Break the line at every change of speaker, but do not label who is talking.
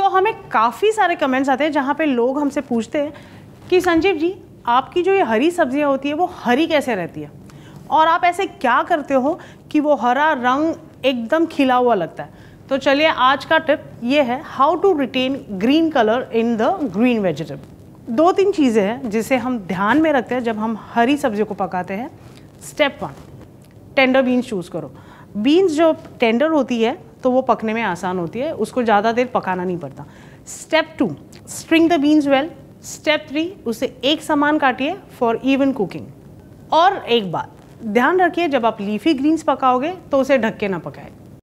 तो हमें काफ़ी सारे कमेंट्स आते हैं जहाँ पे लोग हमसे पूछते हैं कि संजीव जी आपकी जो ये हरी सब्जियाँ होती है वो हरी कैसे रहती है और आप ऐसे क्या करते हो कि वो हरा रंग एकदम खिला हुआ लगता है तो चलिए आज का टिप ये है how to retain green colour in the green vegetable दो तीन चीज़ें हैं जिसे हम ध्यान में रखते हैं जब हम हरी सब्जियों को पकाते हैं step one tender beans choose करो बीन्स जो टेंडर होती है तो वो पकने में आसान होती है उसको ज़्यादा देर पकाना नहीं पड़ता step two string the beans well step three उसे एक समान काटिए फॉर इवन कुकिंग और एक बात ध्यान रखिए जब आप लीफी ग्रीन्स पकाओगे तो उसे ढक के ना पकाएं